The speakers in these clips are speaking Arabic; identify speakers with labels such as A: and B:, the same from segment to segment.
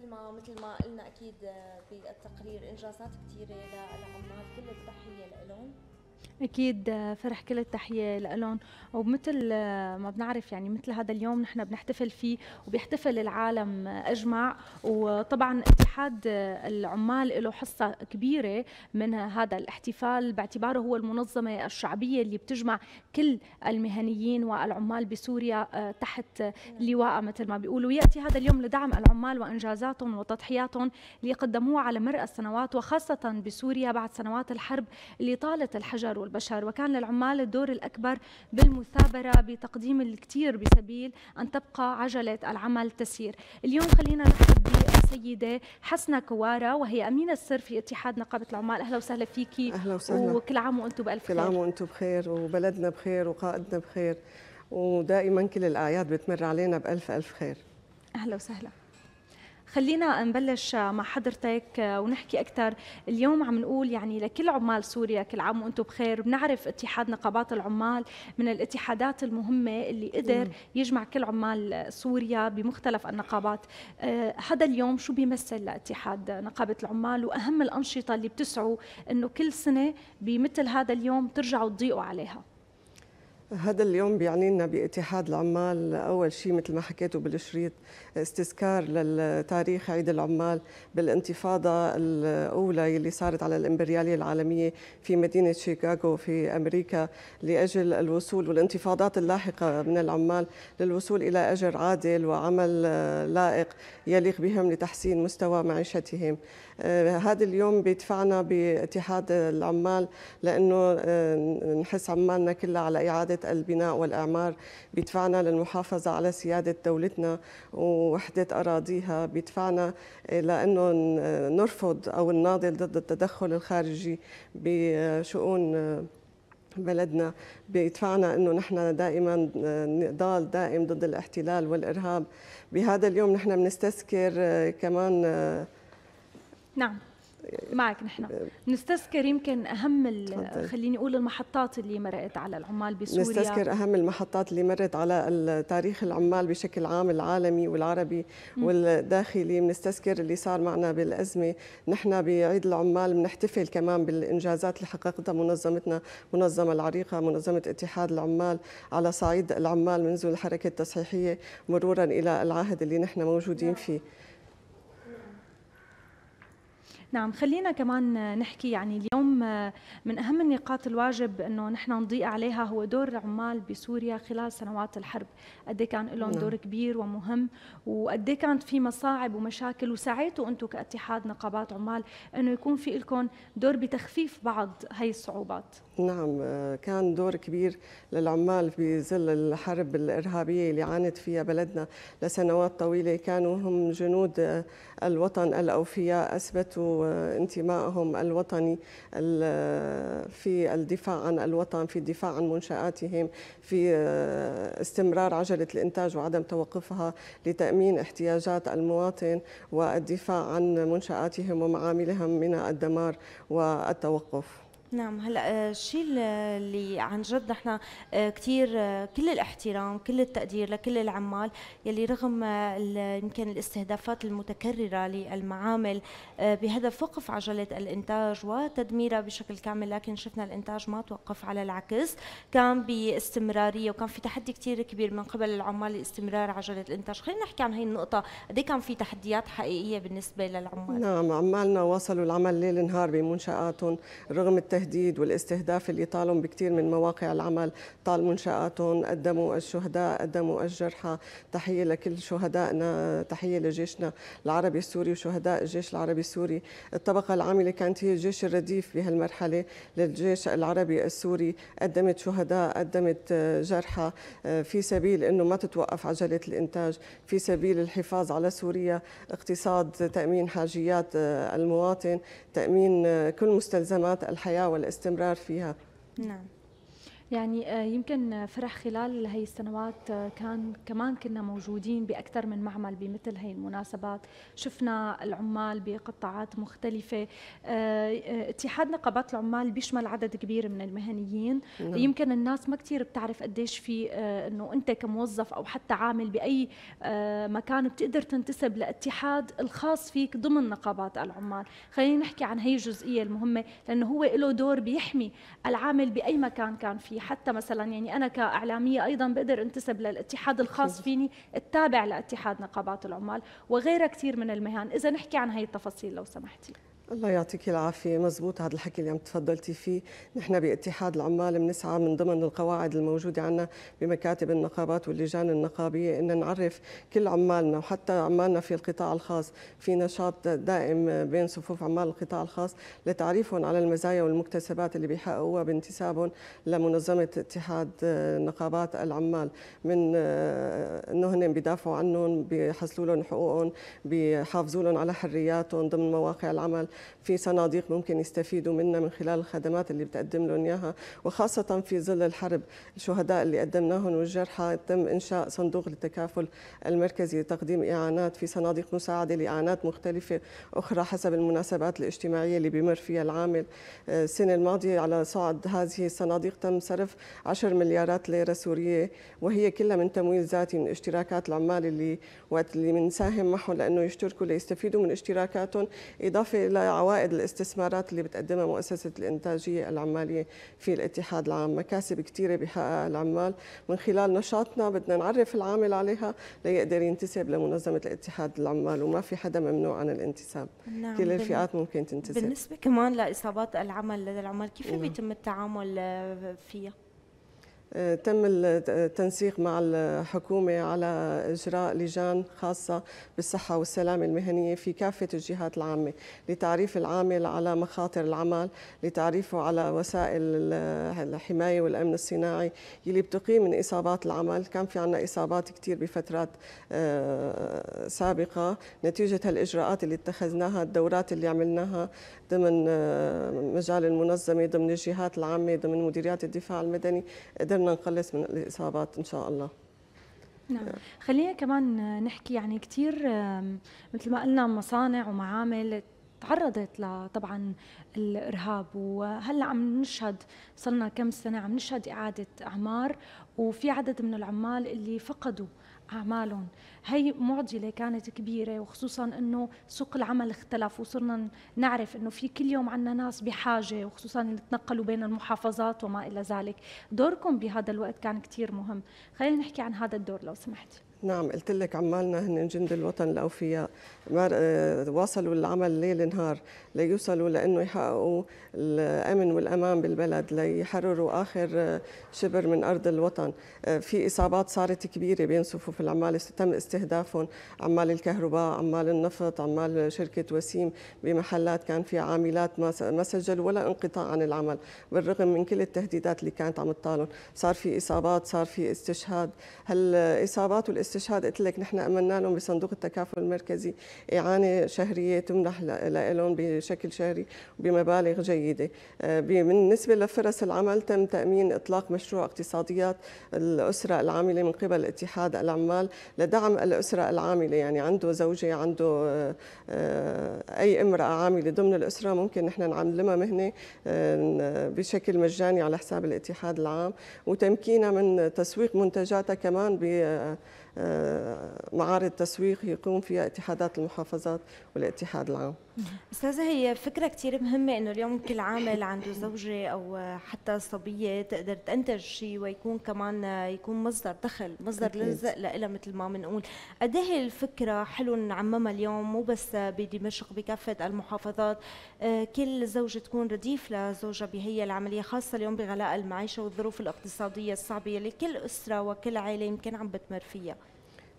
A: مثل ما مثل ما قلنا اكيد بالتقرير آه، انجازات كثيره للعمال كل التحيه لهم
B: أكيد آه، فرح كل التحية لألون ومثل آه، ما بنعرف يعني مثل هذا اليوم نحن بنحتفل فيه وبيحتفل العالم آه، أجمع وطبعا اتحاد العمال له حصة كبيرة من هذا الاحتفال باعتباره هو المنظمة الشعبية اللي بتجمع كل المهنيين والعمال بسوريا تحت لواء مثل ما بيقولوا يأتي هذا اليوم لدعم العمال وإنجازاتهم وتضحياتهم اللي قدموها على مر السنوات وخاصة بسوريا بعد سنوات الحرب اللي طالت الحجر الشجر والبشر وكان للعمال الدور الأكبر بالمثابرة بتقديم الكثير بسبيل أن تبقى عجلة العمل تسير اليوم خلينا نرحب بالسيدة حسنة كوارا وهي أمينة السر في اتحاد نقابة العمال أهلا وسهلا فيكي أهلا وسهلا وكل عام وأنتم بألف خير كل عام وأنتم
C: بخير وبلدنا بخير وقائدنا بخير ودائما كل الأعياد بتمر علينا بألف ألف خير
B: أهلا وسهلا خلينا نبلش مع حضرتك ونحكي اكثر اليوم عم نقول يعني لكل عمال سوريا كل عام وانتم بخير بنعرف اتحاد نقابات العمال من الاتحادات المهمه اللي قدر يجمع كل عمال سوريا بمختلف النقابات آه، هذا اليوم شو بيمثل لاتحاد نقابه العمال واهم الانشطه اللي بتسعوا انه كل سنه بمثل هذا اليوم ترجعوا تضيقوا عليها
C: هذا اليوم بيعني لنا باتحاد العمال اول شيء مثل ما حكيتوا بالشريط استذكار للتاريخ عيد العمال بالانتفاضه الاولى اللي صارت على الامبرياليه العالميه في مدينه شيكاغو في امريكا لاجل الوصول والانتفاضات اللاحقه من العمال للوصول الى اجر عادل وعمل لائق يليق بهم لتحسين مستوى معيشتهم. آه، هذا اليوم بيدفعنا باتحاد العمال لانه آه، نحس عمالنا كلها على اعاده البناء والاعمار بيدفعنا للمحافظه على سياده دولتنا ووحده اراضيها بيدفعنا آه، لانه نرفض او نناضل ضد التدخل الخارجي بشؤون بلدنا بيدفعنا انه نحن دائما نضال دائم ضد الاحتلال والارهاب بهذا اليوم نحن بنستذكر كمان نعم آه، معك نحن آه،
B: نستذكر يمكن اهم خليني اقول المحطات اللي مرقت على العمال بسوريا نستذكر اهم
C: المحطات اللي مرت على تاريخ العمال بشكل عام العالمي والعربي والداخلي بنستذكر اللي صار معنا بالازمه نحن بعيد العمال بنحتفل كمان بالانجازات اللي حققتها منظمتنا منظمه العريقه منظمه اتحاد العمال على صعيد العمال منذ الحركه التصحيحيه مرورا الى العهد اللي نحن موجودين نعم. فيه
B: نعم خلينا كمان نحكي يعني اليوم آه، من أهم النقاط الواجب أنه نحن نضيء عليها هو دور العمال بسوريا خلال سنوات الحرب قد إيه كان لهم نعم. دور كبير ومهم وقد إيه كانت في مصاعب ومشاكل وسعيتوا أنتم كاتحاد نقابات عمال أنه يكون في لكم دور بتخفيف بعض هاي الصعوبات
C: نعم آه، كان دور كبير للعمال في ظل الحرب الإرهابية اللي عانت فيها بلدنا لسنوات طويلة كانوا هم جنود آه، الوطن الأوفياء أثبتوا آه، انتمائهم الوطني في الدفاع عن الوطن في الدفاع عن منشآتهم في استمرار عجلة الإنتاج وعدم توقفها لتأمين احتياجات المواطن والدفاع عن منشآتهم ومعاملهم من الدمار والتوقف
A: نعم هلا آه، الشيء اللي عن جد نحن آه، كثير آه، كل الاحترام كل التقدير لكل العمال يلي رغم يمكن الاستهدافات المتكرره للمعامل بهدف وقف عجله الانتاج وتدميرها بشكل كامل لكن شفنا الانتاج ما توقف على العكس كان باستمراريه وكان في تحدي كثير كبير من قبل العمال لاستمرار عجله الانتاج خلينا نحكي عن هي النقطه قد إيه كان في تحديات حقيقيه بالنسبه للعمال
C: نعم عمالنا واصلوا العمل ليل نهار بمنشاتهم رغم التهديد التهديد والاستهداف اللي طالهم بكثير من مواقع العمل طال منشآتهم قدموا الشهداء قدموا الجرحى تحية لكل شهدائنا تحية لجيشنا العربي السوري وشهداء الجيش العربي السوري الطبقة العاملة كانت هي الجيش الرديف بهالمرحلة للجيش العربي السوري قدمت شهداء قدمت جرحى في سبيل أنه ما تتوقف عجلة الإنتاج في سبيل الحفاظ على سوريا اقتصاد تأمين حاجيات آه، المواطن تأمين آه، كل مستلزمات الحياة والاستمرار فيها
B: نعم يعني آه، يمكن فرح خلال هي السنوات آه، كان كمان كنا موجودين بأكثر من معمل بمثل هي المناسبات شفنا العمال بقطاعات مختلفة آه، اتحاد نقابات العمال بيشمل عدد كبير من المهنيين نعم. يمكن الناس ما كثير بتعرف قديش في انه انت كموظف او حتى عامل باي مكان بتقدر تنتسب لاتحاد الخاص فيك ضمن نقابات العمال خلينا نحكي عن هي الجزئية المهمة لأنه هو له دور بيحمي العامل بأي مكان كان فيه حتى مثلا يعني انا كاعلاميه ايضا بقدر انتسب للاتحاد الخاص فيني التابع لاتحاد نقابات العمال وغيرها كثير من المهن اذا نحكي عن هي التفاصيل لو سمحتي
C: الله يعطيك العافية مزبوط هذا الحكي اللي عم تفضلتي فيه نحن باتحاد العمال بنسعى من ضمن القواعد الموجودة عنا بمكاتب النقابات واللجان النقابية إن نعرف كل عمالنا وحتى عمالنا في القطاع الخاص في نشاط دائم بين صفوف عمال القطاع الخاص لتعريفهم على المزايا والمكتسبات اللي بيحققوها بانتسابهم لمنظمة اتحاد نقابات العمال من آه، انه هن بيدافعوا عنهم بيحصلوا لهم حقوقهم بيحافظوا لهم على حرياتهم ضمن مواقع العمل في صناديق ممكن يستفيدوا منها من خلال الخدمات اللي بتقدم لهم اياها وخاصه في ظل الحرب الشهداء اللي قدمناهم والجرحى تم انشاء صندوق للتكافل المركزي لتقديم اعانات في صناديق مساعده لاعانات مختلفه اخرى حسب المناسبات الاجتماعيه اللي بيمر فيها العامل آه، السنه الماضيه على صعد هذه الصناديق تم صرف 10 مليارات ليره سوريه وهي كلها من تمويل ذاتي من اشتراكات العمال اللي وقت اللي بنساهم معهم لانه يشتركوا ليستفيدوا من اشتراكاتهم اضافه الى عوائد الاستثمارات اللي بتقدمها مؤسسة الإنتاجية العمالية في الاتحاد العام مكاسب كثيرة بحققها العمال من خلال نشاطنا بدنا نعرف العامل عليها ليقدر ينتسب لمنظمة الاتحاد العمال وما في حدا ممنوع عن الانتساب نعم كل الفئات ممكن تنتسب بالنسبة
A: كمان لإصابات العمل لدى العمال كيف نعم. بيتم التعامل فيها؟
C: تم التنسيق مع الحكومة على إجراء لجان خاصة بالصحة والسلامة المهنية في كافة الجهات العامة لتعريف العامل على مخاطر العمل لتعريفه على وسائل الحماية والأمن الصناعي اللي بتقي من إصابات العمل كان في عنا إصابات كتير بفترات آه، سابقة نتيجة هالإجراءات اللي اتخذناها الدورات اللي عملناها ضمن آه، مجال المنظمة ضمن الجهات العامة ضمن مديريات الدفاع المدني قدرنا قدرنا نخلص من الاصابات ان شاء الله
B: نعم خلينا كمان نحكي يعني كثير مثل ما قلنا مصانع ومعامل تعرضت لطبعا الارهاب وهلا عم نشهد صرنا كم سنه عم نشهد اعاده اعمار وفي عدد من العمال اللي فقدوا اعمالهم هي معضله كانت كبيره وخصوصا انه سوق العمل اختلف وصرنا نعرف انه في كل يوم عندنا ناس بحاجه وخصوصا اللي تنقلوا بين المحافظات وما الى ذلك دوركم بهذا الوقت كان كثير مهم خلينا نحكي عن هذا الدور لو سمحتي
C: نعم قلت لك عمالنا هن جند الوطن الاوفياء آه، واصلوا العمل ليل نهار ليوصلوا لانه يحققوا الامن والامان بالبلد ليحرروا اخر آه، شبر من ارض الوطن آه، في اصابات صارت كبيره بين صفوف العمال تم استهدافهم عمال الكهرباء عمال النفط عمال شركه وسيم بمحلات كان في عاملات ما سجلوا ولا انقطاع عن العمل بالرغم من كل التهديدات اللي كانت عم تطالهم صار في اصابات صار في استشهاد هالاصابات والاستشهاد الاستشهاد قلت لك نحن امنا لهم بصندوق التكافل المركزي اعانه شهريه تمنح لهم بشكل شهري بمبالغ جيده آه، بالنسبه لفرص العمل تم تامين اطلاق مشروع اقتصاديات الاسره العامله من قبل اتحاد العمال لدعم الاسره العامله يعني عنده زوجه عنده آه، آه، اي امراه عامله ضمن الاسره ممكن نحن نعلمها مهنه بشكل مجاني على حساب الاتحاد العام وتمكينها من تسويق منتجاتها كمان ب آه، معارض تسويق يقوم فيها اتحادات المحافظات والاتحاد العام
A: استاذه هي فكره كثير مهمه انه اليوم كل عامل عنده زوجه او حتى صبيه تقدر تنتج شيء ويكون كمان يكون مصدر دخل مصدر رزق لها مثل ما بنقول قد ايه الفكره حلو نعممها اليوم مو بس بدمشق بكافه المحافظات آه، كل زوجه تكون رديف لزوجها بهي العمليه خاصه اليوم بغلاء المعيشه والظروف الاقتصاديه الصعبه اللي كل اسره وكل عائله يمكن عم بتمر فيها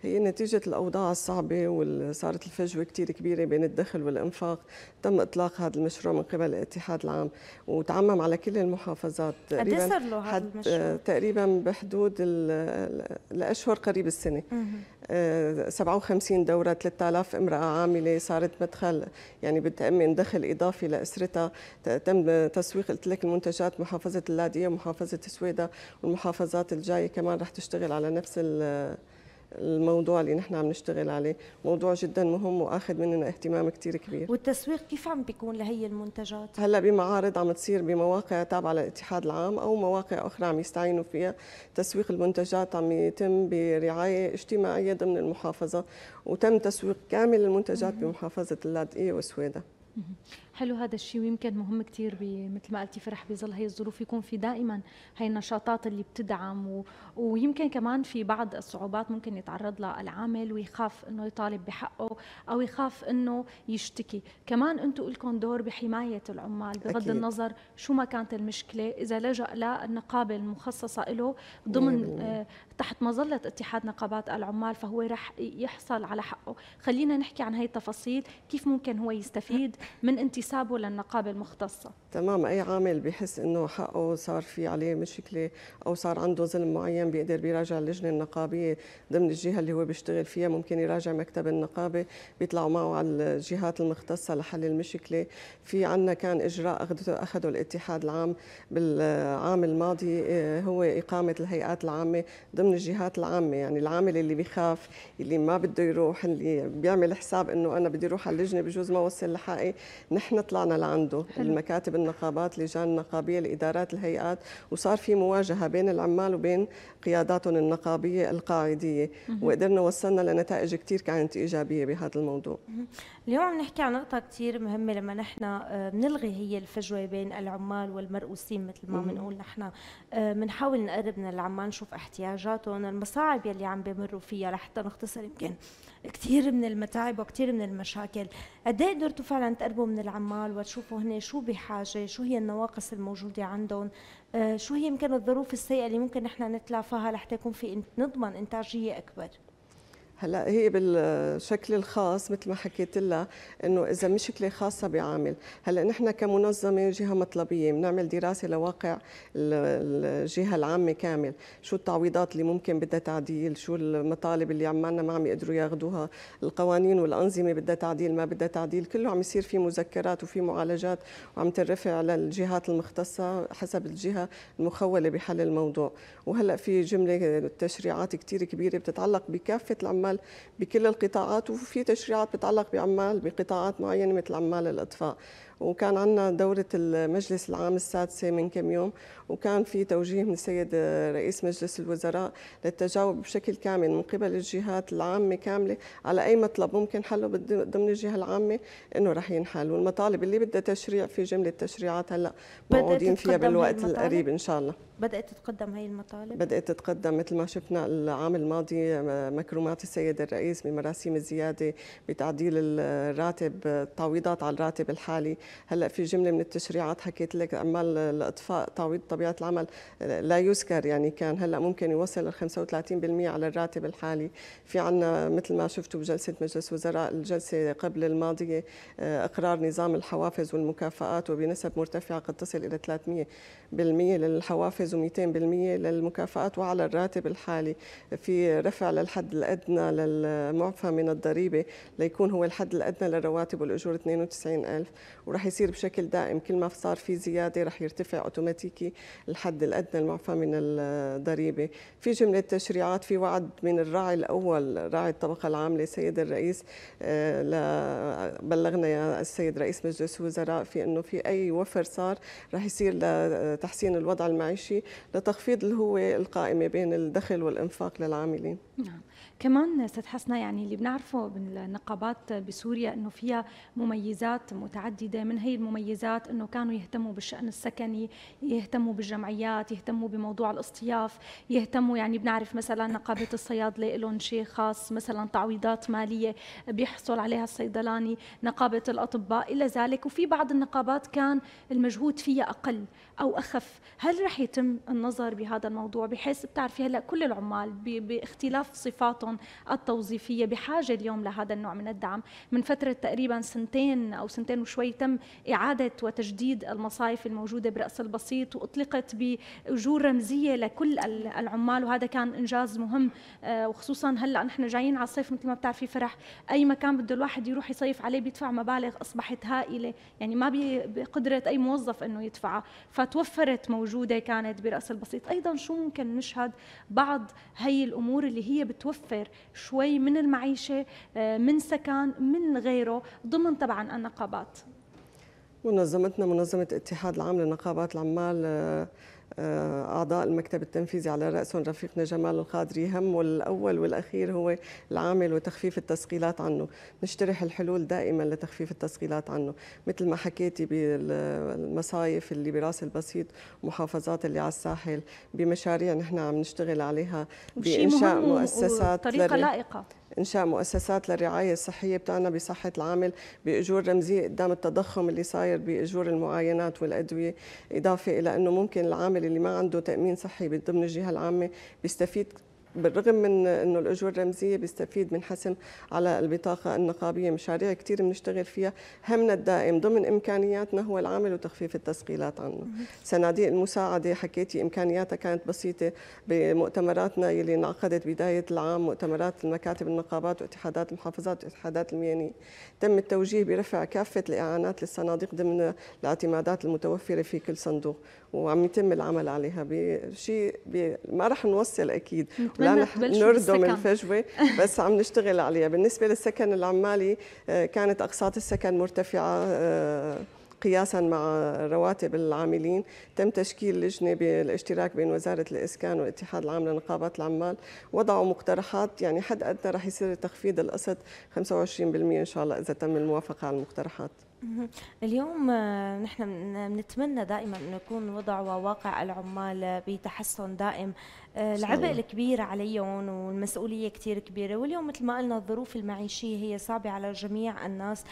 C: هي نتيجة الأوضاع الصعبة وصارت الفجوة كتير كبيرة بين الدخل والإنفاق تم إطلاق هذا المشروع من قبل الاتحاد العام وتعمم على كل المحافظات تقريبا صار له هذا المشروع؟ آه، تقريبا بحدود الأشهر قريب السنة 57 آه، دورة 3000 امرأة عاملة صارت مدخل يعني بتأمن دخل إضافي لأسرتها تم تسويق قلت لك المنتجات محافظة اللاذقية ومحافظة السويدة والمحافظات الجاية كمان رح تشتغل على نفس الموضوع اللي نحن عم نشتغل عليه موضوع جدا مهم واخذ مننا اهتمام كثير كبير
A: والتسويق كيف عم بيكون لهي المنتجات
C: هلا بمعارض عم تصير بمواقع تابعه للاتحاد العام او مواقع اخرى عم يستعينوا فيها تسويق المنتجات عم يتم برعايه اجتماعيه ضمن المحافظه وتم تسويق كامل المنتجات بمحافظه اللاذقيه وسويدا
B: حلو هذا الشيء ويمكن مهم كثير مثل ما قلتي فرح بظل هي الظروف يكون في دائما هي النشاطات اللي بتدعم و... ويمكن كمان في بعض الصعوبات ممكن يتعرض لها العامل ويخاف انه يطالب بحقه او يخاف انه يشتكي كمان انتم لكم دور بحمايه العمال بغض أكيد. النظر شو ما كانت المشكله اذا لجا للنقابه المخصصه له ضمن أيوة. آه تحت مظله اتحاد نقابات العمال فهو رح يحصل على حقه خلينا نحكي عن هي التفاصيل كيف ممكن هو يستفيد من انت انتسابه للنقابه المختصه
C: تمام اي عامل بحس انه حقه صار في عليه مشكله او صار عنده ظلم معين بيقدر بيراجع اللجنه النقابيه ضمن الجهه اللي هو بيشتغل فيها ممكن يراجع مكتب النقابه بيطلعوا معه على الجهات المختصه لحل المشكله في عنا كان اجراء اخذته اخذه الاتحاد العام بالعام الماضي آه، هو اقامه الهيئات العامه ضمن الجهات العامه يعني العامل اللي بيخاف اللي ما بده يروح اللي بيعمل حساب انه انا بدي اروح على اللجنه بجوز ما وصل لحقي نحن نحن طلعنا لعنده حلو. المكاتب النقابات لجان النقابيه الادارات الهيئات وصار في مواجهه بين العمال وبين قياداتهم النقابيه القاعديه وقدرنا وصلنا لنتائج كثير كانت ايجابيه بهذا الموضوع
A: اليوم عم نحكي عن نقطة كثير مهمة لما نحن آه، بنلغي هي الفجوة بين العمال والمرؤوسين مثل ما بنقول نحن آه، بنحاول نقرب من العمال نشوف احتياجاتهم المصاعب يلي عم بمروا فيها لحتى نختصر يمكن كثير من المتاعب وكثير من المشاكل قد ايه قدرتوا فعلا تقربوا من العمال وتشوفوا هن شو بحاجة شو هي النواقص الموجودة عندهم آه، شو هي يمكن الظروف السيئة اللي ممكن نحن نتلافاها لحتى يكون في نضمن إنتاجية أكبر
C: هلا هي بالشكل الخاص مثل ما حكيت لها انه اذا مشكله خاصه بعامل هلا نحن كمنظمه جهه مطلبيه بنعمل دراسه لواقع الجهه العامه كامل شو التعويضات اللي ممكن بدها تعديل شو المطالب اللي عمالنا ما عم يقدروا ياخذوها القوانين والانظمه بدها تعديل ما بدها تعديل كله عم يصير في مذكرات وفي معالجات وعم ترفع للجهات المختصه حسب الجهه المخوله بحل الموضوع وهلا في جمله تشريعات كثير كبيره بتتعلق بكافه العمال الاعمال بكل القطاعات وفي تشريعات بتتعلق بعمال بقطاعات معينه مثل عمال الاطفاء وكان عندنا دورة المجلس العام السادسة من كم يوم وكان في توجيه من السيد رئيس مجلس الوزراء للتجاوب بشكل كامل من قبل الجهات العامة كاملة على أي مطلب ممكن حله ضمن الجهة العامة إنه رح ينحل والمطالب اللي بدها تشريع في جملة تشريعات هلأ موعودين فيها بالوقت القريب إن شاء الله
A: بدات تتقدم هي المطالب
C: بدات تتقدم مثل ما شفنا العام الماضي مكرومات السيد الرئيس بمراسيم الزياده بتعديل الراتب التعويضات على الراتب الحالي هلا في جمله من التشريعات حكيت لك عمال الاطفاء تعويض طبيعه العمل لا يذكر يعني كان هلا ممكن يوصل ل 35% على الراتب الحالي في عنا مثل ما شفتوا بجلسه مجلس وزراء الجلسه قبل الماضيه آه، اقرار نظام الحوافز والمكافآت وبنسب مرتفعه قد تصل الى 300% للحوافز يجاوزوا 200% للمكافآت وعلى الراتب الحالي في رفع للحد الأدنى للمعفى من الضريبة ليكون هو الحد الأدنى للرواتب والأجور 92 ألف وراح يصير بشكل دائم كل ما صار في زيادة راح يرتفع أوتوماتيكي الحد الأدنى المعفى من الضريبة في جملة تشريعات في وعد من الراعي الأول راعي الطبقة العاملة سيد الرئيس آه، بلغنا يا السيد رئيس مجلس الوزراء في أنه في أي وفر صار راح يصير لتحسين الوضع المعيشي لتخفيض الهوة القائمة بين الدخل والإنفاق للعاملين نعم
B: كمان استاذ حسنة يعني اللي بنعرفه بالنقابات بسوريا انه فيها مميزات متعدده من هي المميزات انه كانوا يهتموا بالشان السكني يهتموا بالجمعيات يهتموا بموضوع الاصطياف يهتموا يعني بنعرف مثلا نقابه الصيادله لهم شيء خاص مثلا تعويضات ماليه بيحصل عليها الصيدلاني نقابه الاطباء الى ذلك وفي بعض النقابات كان المجهود فيها اقل او اخف هل رح يتم النظر بهذا الموضوع بحيث بتعرفي هلا كل العمال باختلاف صفاتهم القانون التوظيفية بحاجة اليوم لهذا النوع من الدعم من فترة تقريبا سنتين أو سنتين وشوي تم إعادة وتجديد المصايف الموجودة برأس البسيط وأطلقت بأجور رمزية لكل العمال وهذا كان إنجاز مهم آه، وخصوصا هلأ نحن جايين على الصيف مثل ما بتعرفي فرح أي مكان بده الواحد يروح يصيف عليه بيدفع مبالغ أصبحت هائلة يعني ما بقدرة أي موظف أنه يدفعها فتوفرت موجودة كانت برأس البسيط أيضا شو ممكن نشهد بعض هي الأمور اللي هي بتوفر غير شوي من المعيشة آه، من سكان من غيره ضمن طبعا النقابات
C: منظمتنا منظمة اتحاد العام لنقابات العمال آه، آه، أعضاء المكتب التنفيذي على رأسهم رفيقنا جمال القادري همه الأول والأخير هو العامل وتخفيف التسقيلات عنه نشترح الحلول دائما لتخفيف التسقيلات عنه مثل ما حكيتي بالمصايف اللي براس البسيط محافظات اللي على الساحل بمشاريع نحن عم نشتغل عليها بإنشاء مؤسسات طريقة لائقة انشاء مؤسسات للرعايه الصحيه بتاعنا بصحه العامل باجور رمزيه قدام التضخم اللي صاير باجور المعاينات والادويه اضافه الى انه ممكن العامل اللي ما عنده تامين صحي ضمن الجهه العامه بيستفيد بالرغم من انه الاجور الرمزيه بيستفيد من حسم على البطاقه النقابيه مشاريع كثير بنشتغل فيها همنا الدائم ضمن امكانياتنا هو العمل وتخفيف التثقيلات عنه صناديق المساعده حكيتي امكانياتها كانت بسيطه بمؤتمراتنا يلي انعقدت بدايه العام مؤتمرات المكاتب النقابات واتحادات المحافظات واتحادات المهنية تم التوجيه برفع كافه الاعانات للصناديق ضمن الاعتمادات المتوفره في كل صندوق وعم يتم العمل عليها بشيء ما رح نوصل اكيد لا نحن نردم الفجوه بس عم نشتغل عليها بالنسبه للسكن العمالي آه، كانت اقساط السكن مرتفعه آه، قياسا مع رواتب العاملين تم تشكيل لجنه بالاشتراك بين وزاره الاسكان والاتحاد العام لنقابات العمال وضعوا مقترحات يعني حد ادنى رح يصير تخفيض القسط 25% ان شاء الله اذا تم الموافقه على المقترحات
A: اليوم آه، نحن بنتمنى دائما انه يكون وضع وواقع العمال آه، بتحسن دائم آه، العبء الكبير عليهم والمسؤوليه كثير كبيره واليوم مثل ما قلنا الظروف المعيشيه هي صعبه على جميع الناس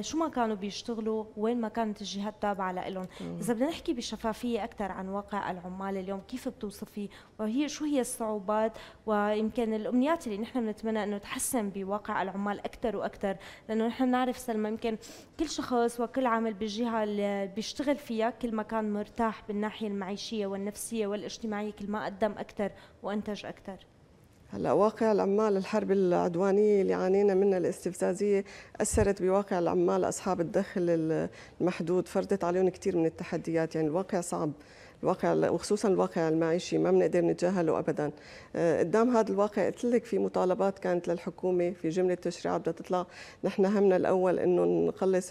A: شو ما كانوا بيشتغلوا وين ما كانت الجهات تابعه لهم اذا بدنا نحكي بشفافيه اكثر عن واقع العمال اليوم كيف بتوصفيه وهي شو هي الصعوبات ويمكن الامنيات اللي نحن بنتمنى انه تحسن بواقع العمال اكثر واكثر لانه نحن بنعرف سلمى يمكن كل شخص شخص وكل عامل بالجهة اللي بيشتغل فيها كل ما كان مرتاح بالناحية المعيشية والنفسية والاجتماعية كل ما قدم أكثر وأنتج أكثر
C: هلا واقع العمال الحرب العدوانية اللي عانينا منها الاستفزازية أثرت بواقع العمال أصحاب الدخل المحدود فرضت عليهم كثير من التحديات يعني الواقع صعب الواقع وخصوصا الواقع المعيشي ما بنقدر نتجاهله ابدا آه، قدام هذا الواقع قلت لك في مطالبات كانت للحكومه في جمله تشريعات بدها تطلع نحن همنا الاول انه نخلص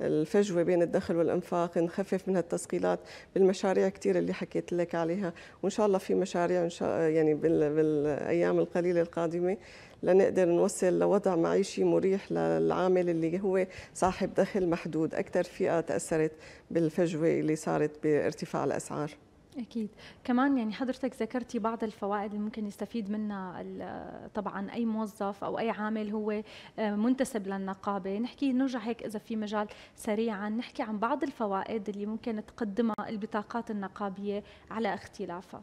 C: الفجوه بين الدخل والانفاق نخفف من هالتثقيلات بالمشاريع كثير اللي حكيت لك عليها وان شاء الله في مشاريع إن شاء يعني بالايام القليله القادمه لنقدر نوصل لوضع معيشي مريح للعامل اللي هو صاحب دخل محدود أكثر فئة تأثرت بالفجوة اللي صارت بارتفاع الأسعار
B: أكيد كمان يعني حضرتك ذكرتي بعض الفوائد اللي ممكن يستفيد منها طبعا أي موظف أو أي عامل هو آه، منتسب للنقابة نحكي نرجع هيك إذا في مجال سريعا نحكي عن بعض الفوائد اللي ممكن تقدمها البطاقات النقابية على اختلافها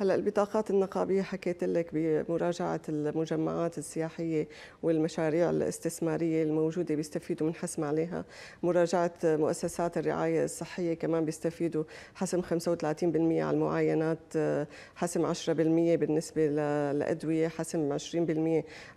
C: هلا البطاقات النقابيه حكيت لك بمراجعه المجمعات السياحيه والمشاريع الاستثماريه الموجوده بيستفيدوا من حسم عليها، مراجعه مؤسسات الرعايه الصحيه كمان بيستفيدوا حسم 35% على المعاينات، حسم 10% بالنسبه للادويه، حسم 20%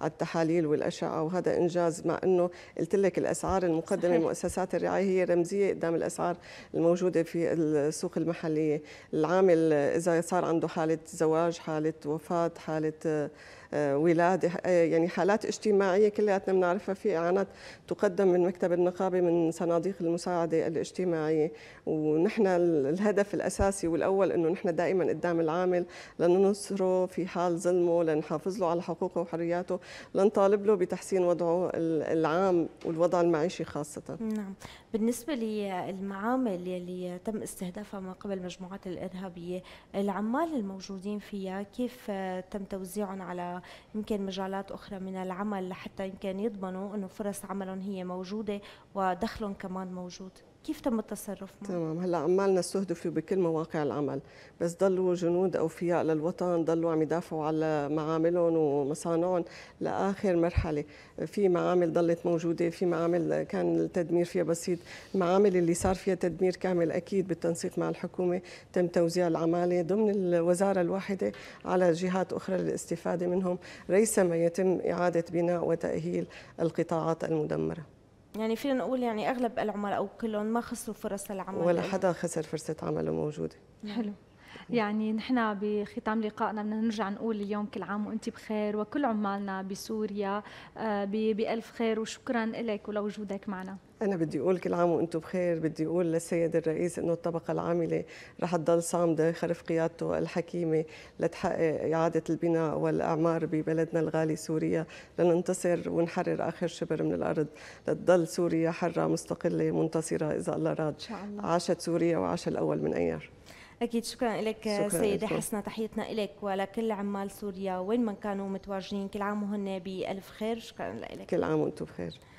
C: على التحاليل والاشعه وهذا انجاز مع انه قلت لك الاسعار المقدمه لمؤسسات الرعايه هي رمزيه قدام الاسعار الموجوده في السوق المحليه، العامل اذا صار عنده حاله حالة زواج حالة وفاة حالة آه، ولادة آه، يعني حالات اجتماعية كلياتنا بنعرفها في إعانات تقدم من مكتب النقابة من صناديق المساعدة الاجتماعية ونحن الهدف الأساسي والأول أنه نحن دائما قدام العامل لننصره في حال ظلمه لنحافظ له على حقوقه وحرياته لنطالب له بتحسين وضعه العام والوضع المعيشي خاصة
A: نعم بالنسبة للمعامل يلي تم استهدافها من قبل مجموعات الإرهابية العمال الموجود موجودين فيها كيف آه، تم توزيعهم على يمكن مجالات أخرى من العمل لحتى يمكن يضمنوا أنه فرص عملهم هي موجودة ودخلهم كمان موجود كيف تم التصرف معه؟ تمام
C: هلا عمالنا استهدفوا بكل مواقع العمل بس ضلوا جنود اوفياء للوطن ضلوا عم يدافعوا على معاملهم ومصانعهم لاخر مرحله في معامل ضلت موجوده في معامل كان التدمير فيها بسيط المعامل اللي صار فيها تدمير كامل اكيد بالتنسيق مع الحكومه تم توزيع العماله ضمن الوزاره الواحده على جهات اخرى للاستفاده منهم ريثما يتم اعاده بناء وتاهيل القطاعات المدمره
A: يعني فينا نقول يعني اغلب العمال او كلهم ما خسروا فرص العمل ولا حدا
C: خسر فرصه عمله موجوده
A: حلو يعني نحن بختام لقائنا بدنا نرجع نقول اليوم كل
B: عام وانت بخير وكل عمالنا بسوريا آه، بألف خير وشكرا لك ولوجودك معنا
C: أنا بدي أقول كل عام وأنتم بخير بدي أقول للسيد الرئيس أنه الطبقة العاملة رح تضل صامدة خلف قيادته الحكيمة لتحقق إعادة البناء والأعمار ببلدنا الغالي سوريا لننتصر ونحرر آخر شبر من الأرض لتضل سوريا حرة مستقلة منتصرة إذا الله راد إن شاء الله. عاشت سوريا وعاش الأول من أيار
A: اكيد شكرا لك سيده حسنا تحيتنا لك ولكل عمال سوريا وين ما كانوا متواجدين كل عام وهن بالف خير شكرا لك كل
C: عام وانتم بخير